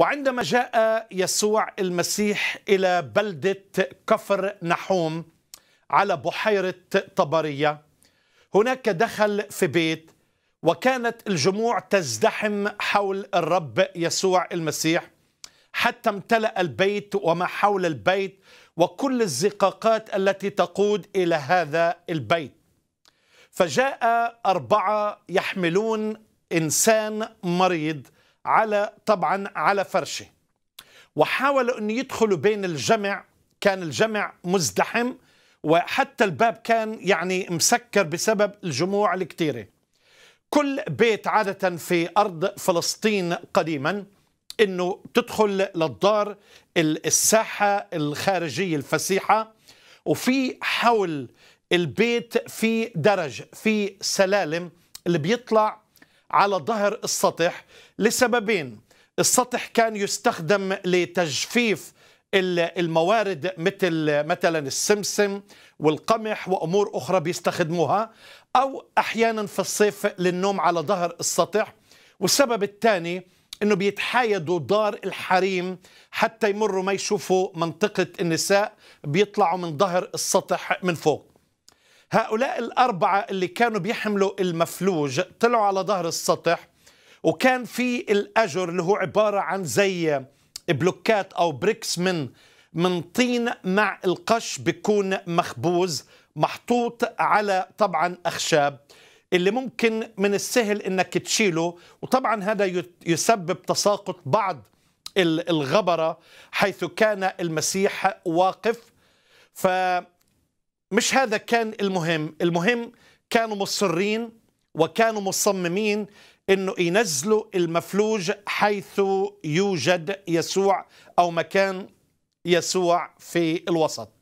وعندما جاء يسوع المسيح إلى بلدة كفر نحوم على بحيرة طبرية هناك دخل في بيت وكانت الجموع تزدحم حول الرب يسوع المسيح حتى امتلأ البيت وما حول البيت وكل الزقاقات التي تقود إلى هذا البيت فجاء أربعة يحملون إنسان مريض على طبعا على فرشه وحاولوا أن يدخلوا بين الجمع كان الجمع مزدحم وحتى الباب كان يعني مسكر بسبب الجموع الكثيرة كل بيت عادة في أرض فلسطين قديما أنه تدخل للدار الساحة الخارجية الفسيحة وفي حول البيت في درج في سلالم اللي بيطلع على ظهر السطح لسببين السطح كان يستخدم لتجفيف الموارد مثل مثلا السمسم والقمح وامور اخرى بيستخدموها او احيانا في الصيف للنوم على ظهر السطح والسبب الثاني انه بيتحايدوا دار الحريم حتى يمروا ما يشوفوا منطقه النساء بيطلعوا من ظهر السطح من فوق هؤلاء الأربعة اللي كانوا بيحملوا المفلوج طلعوا على ظهر السطح وكان في الأجر اللي هو عبارة عن زي بلوكات أو بريكس من من طين مع القش بيكون مخبوز محطوط على طبعا أخشاب اللي ممكن من السهل انك تشيله وطبعا هذا يسبب تساقط بعض الغبره حيث كان المسيح واقف ف مش هذا كان المهم المهم كانوا مصرين وكانوا مصممين انه ينزلوا المفلوج حيث يوجد يسوع او مكان يسوع في الوسط